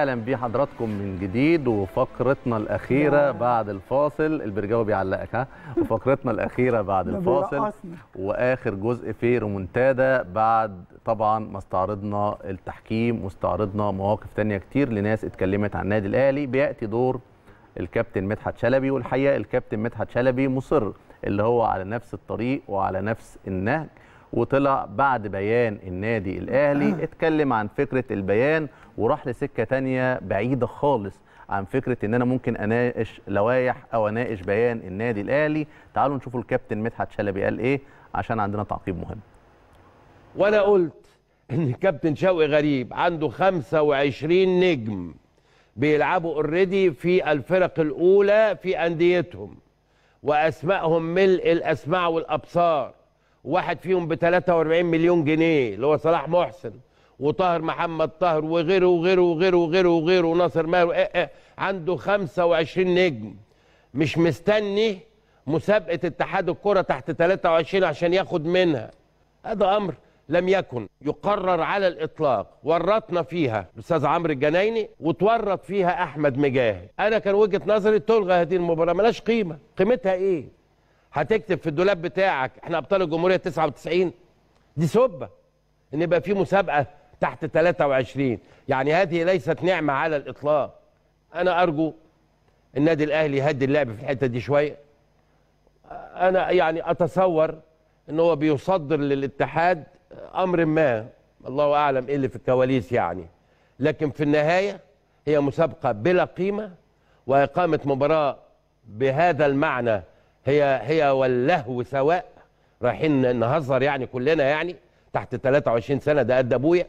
اهلا بحضراتكم من جديد وفقرتنا الاخيره بعد الفاصل البرجاوي بيعلقك ها وفقرتنا الاخيره بعد الفاصل واخر جزء في رومونتادا بعد طبعا ما استعرضنا التحكيم واستعرضنا مواقف ثانيه كتير لناس اتكلمت عن النادي الاهلي بياتي دور الكابتن مدحت شلبي والحقيقه الكابتن مدحت شلبي مصر اللي هو على نفس الطريق وعلى نفس النهج وطلع بعد بيان النادي الاهلي اتكلم عن فكره البيان وراح لسكه تانية بعيده خالص عن فكره ان انا ممكن اناقش لوائح او اناقش بيان النادي الاهلي تعالوا نشوفوا الكابتن مدحت شلبي قال ايه عشان عندنا تعقيب مهم وانا قلت ان كابتن شوقي غريب عنده 25 نجم بيلعبوا اوريدي في الفرق الاولى في انديتهم واسمائهم ملء الاسماع والابصار واحد فيهم ب 43 مليون جنيه اللي هو صلاح محسن وطاهر محمد طاهر وغيره وغيره وغيره وغيره وغيره وناصر ماهر إيه إيه عنده 25 نجم مش مستني مسابقه اتحاد الكره تحت 23 عشان ياخد منها هذا امر لم يكن يقرر على الاطلاق ورطنا فيها الاستاذ عمرو الجنايني وتورط فيها احمد مجاهد انا كان وجهه نظري تلغى هذه المباراه ملاش قيمه قيمتها ايه هتكتب في الدولاب بتاعك احنا ابطال الجمهوريه 99 دي سبه ان يبقى في مسابقه تحت 23 يعني هذه ليست نعمه على الاطلاق انا ارجو النادي الاهلي يهدي اللعب في الحته دي شويه انا يعني اتصور ان هو بيصدر للاتحاد امر ما الله اعلم ايه اللي في الكواليس يعني لكن في النهايه هي مسابقه بلا قيمه واقامه مباراه بهذا المعنى هي هي واللهو سواء رايحين نهزر يعني كلنا يعني تحت 23 سنه ده قد ابويا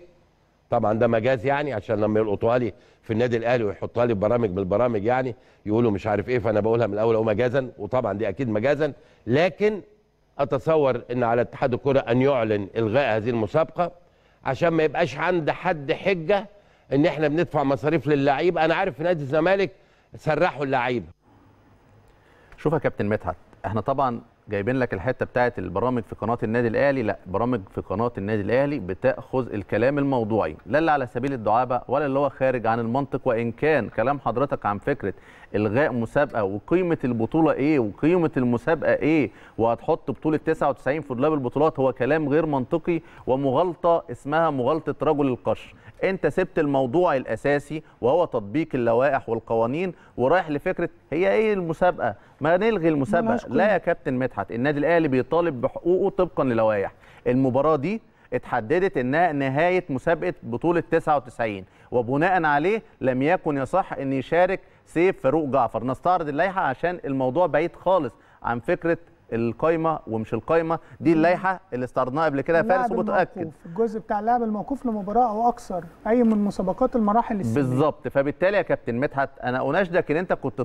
طبعا ده مجاز يعني عشان لما يلقطوها لي في النادي الاهلي ويحطها لي في برامج من البرامج يعني يقولوا مش عارف ايه فانا بقولها من الاول اهو مجازا وطبعا دي اكيد مجازا لكن اتصور ان على اتحاد الكره ان يعلن الغاء هذه المسابقه عشان ما يبقاش عند حد حجه ان احنا بندفع مصاريف للعيب انا عارف في نادي الزمالك سرحوا اللعيبه شوف يا كابتن مدحت احنا طبعا جايبين لك الحته بتاعه البرامج في قناه النادي الاهلي لا برامج في قناه النادي الاهلي بتاخذ الكلام الموضوعي لا اللي على سبيل الدعابه ولا اللي هو خارج عن المنطق وان كان كلام حضرتك عن فكره الغاء مسابقه وقيمه البطوله ايه وقيمه المسابقه ايه وهتحط بطوله 99 في دولاب البطولات هو كلام غير منطقي ومغالطه اسمها مغالطه رجل القش انت سبت الموضوع الاساسي وهو تطبيق اللوائح والقوانين ورايح لفكره هي ايه المسابقه ما نلغي المسابقه لا يا كابتن مدحت النادي الاهلي بيطالب بحقوقه طبقا للوائح المباراه دي اتحددت انها نهايه مسابقه بطوله 99 وبناء عليه لم يكن يصح ان يشارك سيف فاروق جعفر نستعرض اللائحه عشان الموضوع بعيد خالص عن فكره القايمه ومش القايمه دي اللائحه اللي استعرضناها قبل كده يا فارس ومتاكد الجزء بتاع اللاعب الموقوف لمباراه او اكثر اي من مسابقات المراحل السنيه بالظبط فبالتالي يا كابتن مدحت انا اناشدك ان انت كنت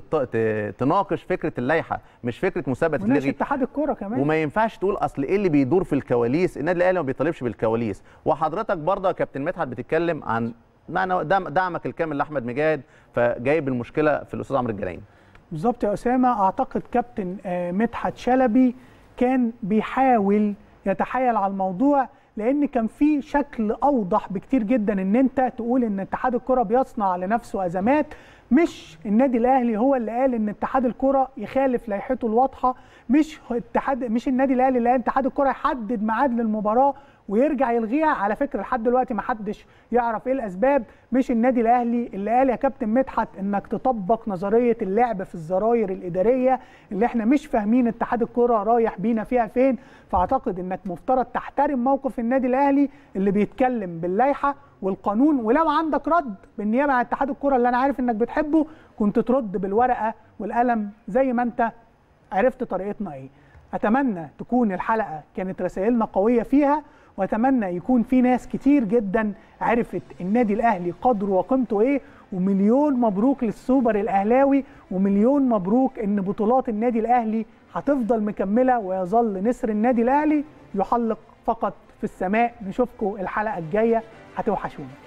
تناقش فكره اللائحه مش فكره مسابقه مش اتحاد الكوره كمان وما ينفعش تقول اصل ايه اللي بيدور في الكواليس النادي الاهلي ما بيطالبش بالكواليس وحضرتك برضه يا كابتن مدحت بتتكلم عن معنى دعمك الكامل لاحمد مجاهد فجايب المشكله في الاستاذ عمرو الجلايني بالظبط يا اسامه اعتقد كابتن آه، مدحت شلبي كان بيحاول يتحايل على الموضوع لان كان في شكل اوضح بكتير جدا ان انت تقول ان اتحاد الكره بيصنع لنفسه ازمات مش النادي الاهلي هو اللي قال ان اتحاد الكره يخالف لائحته الواضحه مش اتحاد مش النادي الاهلي اللي قال اتحاد الكره يحدد ميعاد للمباراه ويرجع يلغيها على فكره لحد دلوقتي ما حدش يعرف ايه الاسباب مش النادي الاهلي اللي قال يا كابتن مدحت انك تطبق نظريه اللعب في الزراير الاداريه اللي احنا مش فاهمين اتحاد الكره رايح بينا فيها فين فاعتقد انك مفترض تحترم موقف النادي الاهلي اللي بيتكلم باللائحه والقانون ولو عندك رد بالنيابه عن اتحاد الكره اللي انا عارف انك بتحبه كنت ترد بالورقه والقلم زي ما انت عرفت طريقتنا ايه اتمنى تكون الحلقه كانت رسائلنا قويه فيها واتمنى يكون في ناس كتير جدا عرفت النادي الاهلي قدره وقيمته ايه ومليون مبروك للسوبر الاهلاوي ومليون مبروك ان بطولات النادي الاهلي هتفضل مكمله ويظل نسر النادي الاهلي يحلق فقط في السماء نشوفكم الحلقه الجايه هتوحشونا